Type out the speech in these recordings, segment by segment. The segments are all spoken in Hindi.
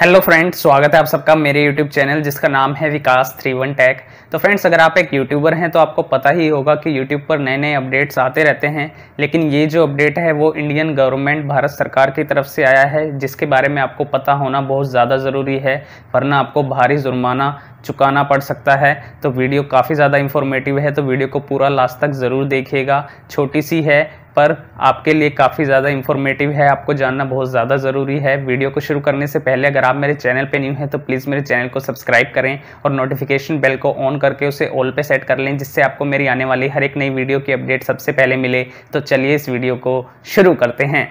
हेलो फ्रेंड्स स्वागत है आप सबका मेरे यूट्यूब चैनल जिसका नाम है विकास थ्री वन टैक तो फ्रेंड्स अगर आप एक यूट्यूबर हैं तो आपको पता ही होगा कि यूट्यूब पर नए नए अपडेट्स आते रहते हैं लेकिन ये जो अपडेट है वो इंडियन गवर्नमेंट भारत सरकार की तरफ से आया है जिसके बारे में आपको पता होना बहुत ज़्यादा ज़रूरी है वरना आपको भारी जुर्माना चुकाना पड़ सकता है तो वीडियो काफ़ी ज़्यादा इन्फॉर्मेटिव है तो वीडियो को पूरा लास्ट तक ज़रूर देखिएगा छोटी सी है पर आपके लिए काफ़ी ज़्यादा इन्फॉर्मेटिव है आपको जानना बहुत ज़्यादा ज़रूरी है वीडियो को शुरू करने से पहले अगर आप मेरे चैनल पर न्यू हैं तो प्लीज़ मेरे चैनल को सब्सक्राइब करें और नोटिफिकेशन बेल को ऑन करके उसे ऑल पे सेट कर लें जिससे आपको मेरी आने वाली हर एक नई वीडियो की अपडेट सबसे पहले मिले तो चलिए इस वीडियो को शुरू करते हैं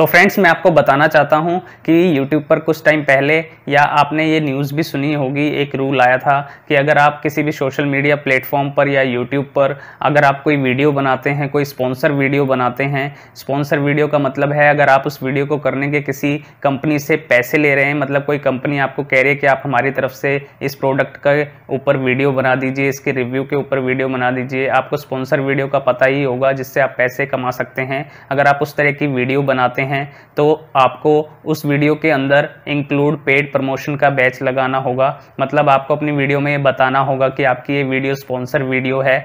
तो फ्रेंड्स मैं आपको बताना चाहता हूं कि यूट्यूब पर कुछ टाइम पहले या आपने ये न्यूज़ भी सुनी होगी एक रूल आया था कि अगर आप किसी भी सोशल मीडिया प्लेटफॉर्म पर या यूट्यूब पर अगर आप कोई वीडियो बनाते हैं कोई स्पॉन्सर वीडियो बनाते हैं स्पॉन्सर वीडियो का मतलब है अगर आप उस वीडियो को करने के किसी कंपनी से पैसे ले रहे हैं मतलब कोई कंपनी आपको कह रही है कि आप हमारी तरफ से इस प्रोडक्ट के ऊपर वीडियो बना दीजिए इसके रिव्यू के ऊपर वीडियो बना दीजिए आपको स्पॉन्सर वीडियो का पता ही होगा जिससे आप पैसे कमा सकते हैं अगर आप उस तरह की वीडियो बनाते हैं हैं तो आपको उस वीडियो के अंदर इंक्लूड पेड प्रमोशन का बैच लगाना होगा मतलब आपको अपनी वीडियो में ये बताना होगा कि आपकी ये वीडियो स्पॉन्सर वीडियो है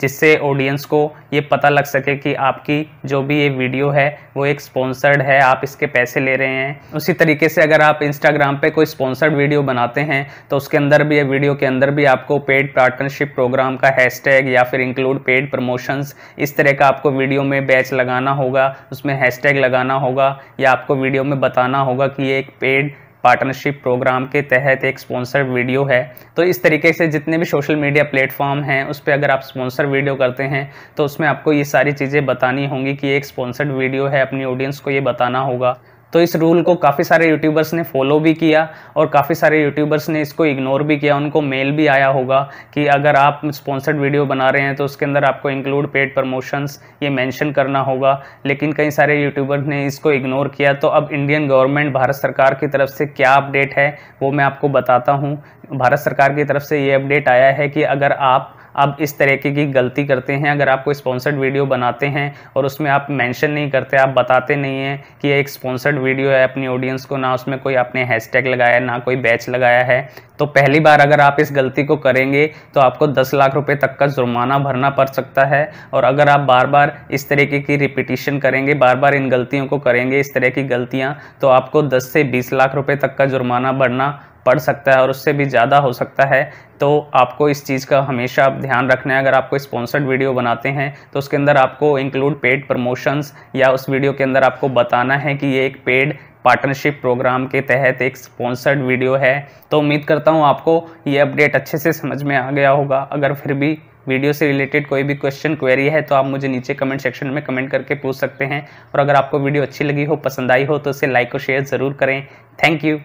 जिससे ऑडियंस को ये पता लग सके कि आपकी जो भी ये वीडियो है वो एक स्पॉन्सर्ड है आप इसके पैसे ले रहे हैं उसी तरीके से अगर आप इंस्टाग्राम पे कोई स्पॉन्सर्ड वीडियो बनाते हैं तो उसके अंदर भी ये वीडियो के अंदर भी आपको पेड पार्टनरशिप प्रोग्राम का हैशटैग या फिर इंक्लूड पेड प्रमोशंस इस तरह का आपको वीडियो में बैच लगाना होगा उसमें हैशटैग लगाना होगा या आपको वीडियो में बताना होगा कि ये एक पेड पार्टनरशिप प्रोग्राम के तहत एक स्पॉन्सर वीडियो है तो इस तरीके से जितने भी सोशल मीडिया प्लेटफॉर्म हैं उस पर अगर आप स्पॉन्सर वीडियो करते हैं तो उसमें आपको ये सारी चीज़ें बतानी होंगी कि एक स्पॉन्सर्ड वीडियो है अपनी ऑडियंस को ये बताना होगा तो इस रूल को काफ़ी सारे यूट्यूबर्स ने फॉलो भी किया और काफ़ी सारे यूट्यूबर्स ने इसको इग्नोर भी किया उनको मेल भी आया होगा कि अगर आप स्पॉन्सर्ड वीडियो बना रहे हैं तो उसके अंदर आपको इंक्लूड पेड प्रमोशंस ये मेंशन करना होगा लेकिन कई सारे यूट्यूबर्स ने इसको इग्नोर किया तो अब इंडियन गवर्नमेंट भारत सरकार की तरफ से क्या अपडेट है वो मैं आपको बताता हूँ भारत सरकार की तरफ से ये अपडेट आया है कि अगर आप अब इस तरीके की गलती करते हैं अगर आपको स्पॉन्सर्ड वीडियो बनाते हैं और उसमें आप मेंशन नहीं करते आप बताते नहीं हैं कि ये एक स्पॉन्सर्ड वीडियो है अपनी ऑडियंस को ना उसमें कोई आपने हैशटैग लगाया ना कोई बैच लगाया है तो पहली बार अगर आप इस गलती को करेंगे तो आपको दस लाख रुपये तक का जुर्माना भरना पड़ सकता है और अगर आप बार बार इस तरीके की रिपीटिशन करेंगे बार बार इन गलतियों को करेंगे इस तरह की गलतियाँ तो आपको दस से बीस लाख रुपये तक का जुर्माना भरना पढ़ सकता है और उससे भी ज़्यादा हो सकता है तो आपको इस चीज़ का हमेशा ध्यान रखना है अगर आपको स्पॉन्सर्ड वीडियो बनाते हैं तो उसके अंदर आपको इंक्लूड पेड प्रमोशंस या उस वीडियो के अंदर आपको बताना है कि ये एक पेड पार्टनरशिप प्रोग्राम के तहत एक स्पॉन्सर्ड वीडियो है तो उम्मीद करता हूँ आपको ये अपडेट अच्छे से समझ में आ गया होगा अगर फिर भी वीडियो से रिलेटेड कोई भी क्वेश्चन क्वेरी है तो आप मुझे नीचे कमेंट सेक्शन में कमेंट करके पूछ सकते हैं और अगर आपको वीडियो अच्छी लगी हो पसंद आई हो तो इसे लाइक और शेयर ज़रूर करें थैंक यू